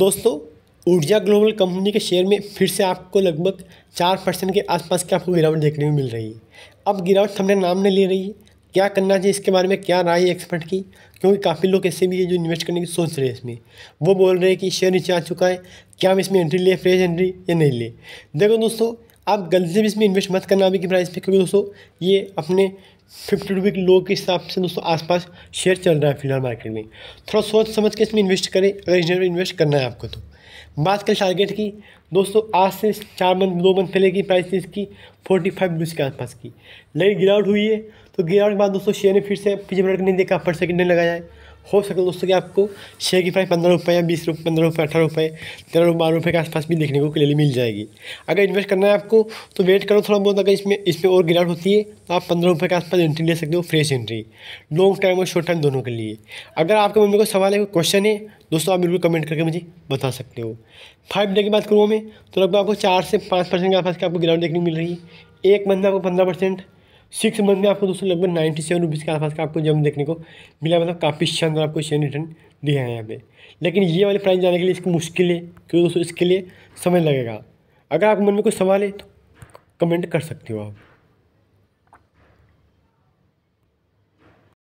दोस्तों ऊर्जा global company के शेयर में फिर से आपको लगभग चार परसेंट के आसपास की आपको गिरावट देखने को मिल रही है अब गिरावट हमने नाम नहीं ले रही है क्या करना चाहिए इसके बारे में क्या राय है एक्सपर्ट की क्योंकि काफ़ी लोग ऐसे भी है जो इन्वेस्ट करने की सोच रहे हैं इसमें वो बोल रहे हैं कि शेयर नीचे आ चुका है क्या हम इसमें एंट्री लें फ्रेश एंट्री या नहीं ले देखो दोस्तों आप गलती से भी इसमें इन्वेस्ट मत करना अभी की प्राइस पे क्योंकि दोस्तों ये अपने फिफ्टी के लो के हिसाब से दोस्तों आसपास शेयर चल रहा है फिलहाल मार्केट में थोड़ा सोच समझ के इसमें इन्वेस्ट करें अगर इस इन्वेस्ट करना है आपको तो बात करें टारगेट की दोस्तों आज से चार मंथ दो मंथ पहले की प्राइस इसकी फोर्टी फाइव रुपीज़ के आसपास की लेकिन गिरावट हुई है तो गिरावट के बाद दोस्तों शेयर ने फिर से पीछे बढ़ नहीं देखा पर सेकेंड ने लगाया है हो सके दोस्तों कि आपको शेयर की प्राइस पंद्रह रुपये या बीस रुपये पंद्रह रुपये अठारह रुपये तेरह रुपये बारह रुपये के आसपास भी देखने को क्लियरली मिल जाएगी अगर इन्वेस्ट करना है आपको तो वेट करो थोड़ा बहुत अगर इसमें इसमें और गिरावट होती है तो आप पंद्रह रुपये के आसपास एंट्री ले सकते हो फ्रेश एंट्री लॉन्ग टाइम और शॉर्ट टाइम दोनों के लिए अगर आपके मम्मी को सवाल है कोई क्वेश्चन है दोस्तों आप बिल्कुल कमेंट करके मुझे बता सकते हो फाइव डे की बात करूँ मैं तो लगभग आपको चार से पाँच परसेंट के आसपास की आपको गिरावट देखने को मिल रही है एक मंथ में आपको पंद्रह परसेंट सिक्स मंथ में आपको दोस्तों लगभग नाइन्टी सेवन रुपीज़ के आसपास का आपको जम देखने को मिला मतलब काफ़ी शानदार आपको शेयर रिटर्न दिया है यहाँ पे लेकिन ये वाले प्राइस जाने के लिए इसको मुश्किल है क्योंकि दोस्तों इसके लिए समय लगेगा अगर आप मन में कोई सवाल है तो कमेंट कर सकते हो आप